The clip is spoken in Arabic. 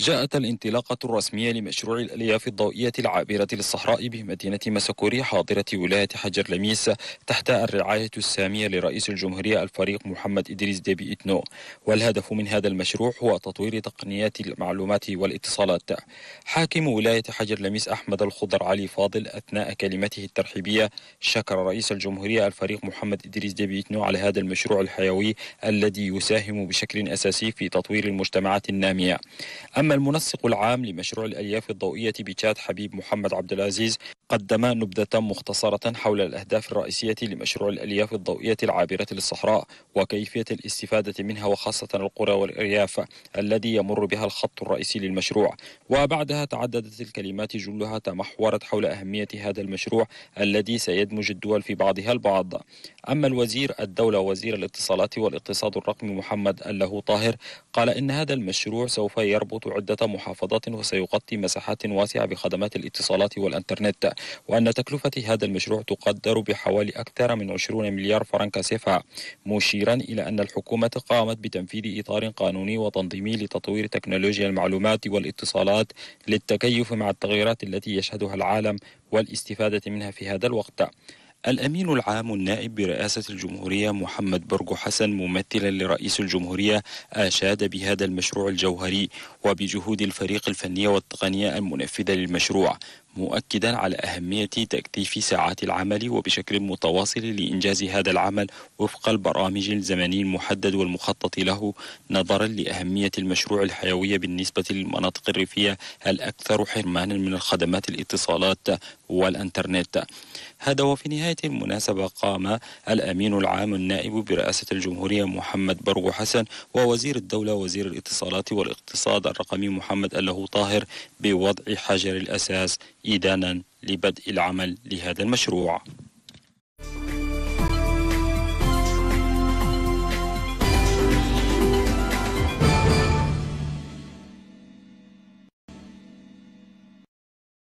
جاءت الانطلاقة الرسمية لمشروع الألياف الضوئية العابرة للصحراء بمدينة مسكوري حاضرة ولاية حجر لميس تحت الرعاية السامية لرئيس الجمهورية الفريق محمد إدريس ديبي إتنو والهدف من هذا المشروع هو تطوير تقنيات المعلومات والاتصالات حاكم ولاية حجر لميس أحمد الخضر علي فاضل أثناء كلمته الترحيبية شكر رئيس الجمهورية الفريق محمد إدريس ديبي إتنو على هذا المشروع الحيوي الذي يساهم بشكل أساسي في تطوير المجتمعات النامية أما أما المنسق العام لمشروع الألياف الضوئية بتشاد حبيب محمد عبد العزيز قدم نبذة مختصرة حول الأهداف الرئيسية لمشروع الألياف الضوئية العابرة للصحراء وكيفية الاستفادة منها وخاصة القرى والأرياف الذي يمر بها الخط الرئيسي للمشروع وبعدها تعددت الكلمات جلها تمحورت حول أهمية هذا المشروع الذي سيدمج الدول في بعضها البعض أما الوزير الدولة وزير الاتصالات والاقتصاد الرقمي محمد الله طاهر قال إن هذا المشروع سوف يربط عدة محافظات وسيغطي مساحات واسعة بخدمات الاتصالات والانترنت وأن تكلفة هذا المشروع تقدر بحوالي أكثر من 20 مليار فرنك سيفا مشيرا إلى أن الحكومة قامت بتنفيذ إطار قانوني وتنظيمي لتطوير تكنولوجيا المعلومات والاتصالات للتكيف مع التغيرات التي يشهدها العالم والاستفادة منها في هذا الوقت الأمين العام النائب برئاسة الجمهورية محمد برجو حسن ممثلا لرئيس الجمهورية أشاد بهذا المشروع الجوهري وبجهود الفريق الفنية والتقنية المنفذة للمشروع مؤكدا على أهمية تكثيف ساعات العمل وبشكل متواصل لإنجاز هذا العمل وفق البرامج الزمني المحدد والمخطط له نظرا لأهمية المشروع الحيوية بالنسبة للمناطق الريفية الأكثر حرمانا من الخدمات الاتصالات والإنترنت هذا وفي نهاية المناسبة قام الأمين العام النائب برئاسة الجمهورية محمد برغو حسن ووزير الدولة وزير الاتصالات والاقتصاد الرقمي محمد أله طاهر بوضع حجر الأساس إدانا لبدء العمل لهذا المشروع